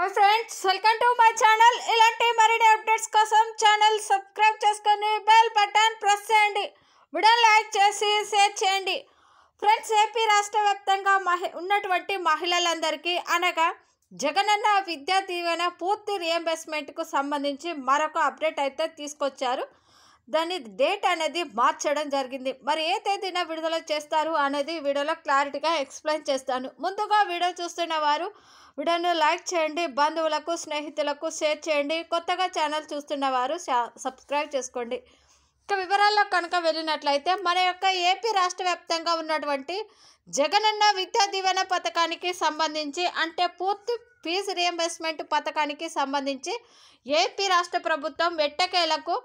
hi friends welcome to my channel ఇలాంటి మరిన్ని updates కోసం ఛానల్ సబ్స్క్రైబ్ చేసుకొని బెల్ బటన్ ప్రెస్ చేయండి వీడియో లైక్ చేసి షేర్ చేయండి ఫ్రెండ్స్ ఏపీ రాష్ట్ర వ్యాప్తంగా మహి ఉన్నటువంటి మహిళలందరికీ అనగా జగనన్న విద్యా దీవెన పూర్తి రియంబర్స్మెంట్కు సంబంధించి మరొక అప్డేట్ అయితే తీసుకొచ్చారు దాని డేట్ అనేది మార్చడం జరిగింది మరి ఏ తేదీన విడుదల చేస్తారు అనేది వీడియోలో క్లారిటీగా ఎక్స్ప్లెయిన్ చేస్తాను ముందుగా వీడియో చూస్తున్న వారు వీడియోను లైక్ చేయండి బంధువులకు స్నేహితులకు షేర్ చేయండి కొత్తగా ఛానల్ చూస్తున్న వారు సబ్స్క్రైబ్ చేసుకోండి ఇక వివరాల్లో కనుక వెళ్ళినట్లయితే మన యొక్క ఏపీ రాష్ట్ర వ్యాప్తంగా ఉన్నటువంటి జగనన్న విద్యా దీవెన పథకానికి సంబంధించి అంటే పూర్తి ఫీజు రియంబర్స్మెంట్ పథకానికి సంబంధించి ఏపీ రాష్ట్ర ప్రభుత్వం వెట్టకేలకు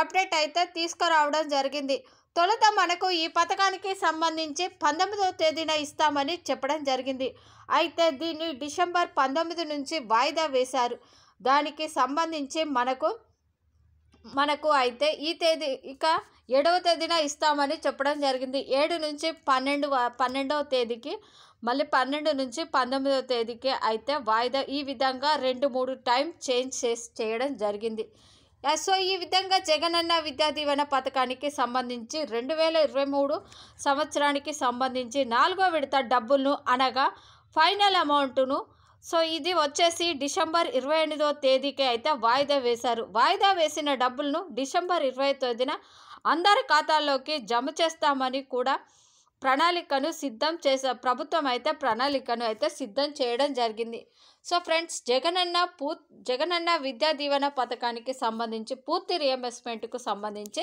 అప్డేట్ అయితే తీసుకురావడం జరిగింది తొలుత మనకు ఈ పథకానికి సంబంధించి పంతొమ్మిదవ తేదీన ఇస్తామని చెప్పడం జరిగింది అయితే దీన్ని డిసెంబర్ పంతొమ్మిది నుంచి వాయిదా వేశారు దానికి సంబంధించి మనకు మనకు అయితే ఈ తేదీ ఇక ఏడవ తేదీన ఇస్తామని చెప్పడం జరిగింది ఏడు నుంచి పన్నెండు పన్నెండవ తేదీకి మళ్ళీ పన్నెండు నుంచి పంతొమ్మిదవ తేదీకి అయితే వాయిదా ఈ విధంగా రెండు మూడు టైం చేంజ్ చేసి చేయడం జరిగింది సో ఈ విధంగా జగనన్న విద్యా దీవెన పథకానికి సంబంధించి రెండు వేల ఇరవై మూడు సంవత్సరానికి సంబంధించి నాలుగో విడత డబ్బులను అనగా ఫైనల్ అమౌంట్ను సో ఇది వచ్చేసి డిసెంబర్ ఇరవై ఎనిమిదో తేదీకి అయితే వాయిదా వేశారు వాయిదా వేసిన డబ్బులను డిసెంబర్ ఇరవై తేదీన అందరి ఖాతాల్లోకి జమ చేస్తామని కూడా ప్రణాళికను సిద్ధం చేసే ప్రభుత్వం అయితే ప్రణాళికను అయితే సిద్ధం చేయడం జరిగింది సో ఫ్రెండ్స్ జగనన్న పూ జగనన్న విద్యా దీవెన పథకానికి సంబంధించి పూర్తి రియంబర్స్మెంట్కు సంబంధించి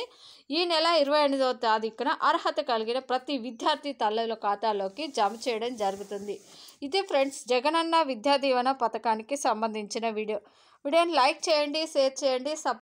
ఈ నెల ఇరవై ఎనిమిదవ తారీఖున అర్హత కలిగిన ప్రతి విద్యార్థి తల్లుల ఖాతాలోకి జమ చేయడం జరుగుతుంది ఇది ఫ్రెండ్స్ జగనన్న విద్యా దీవెన పథకానికి సంబంధించిన వీడియో వీడియోని లైక్ చేయండి షేర్ చేయండి సబ్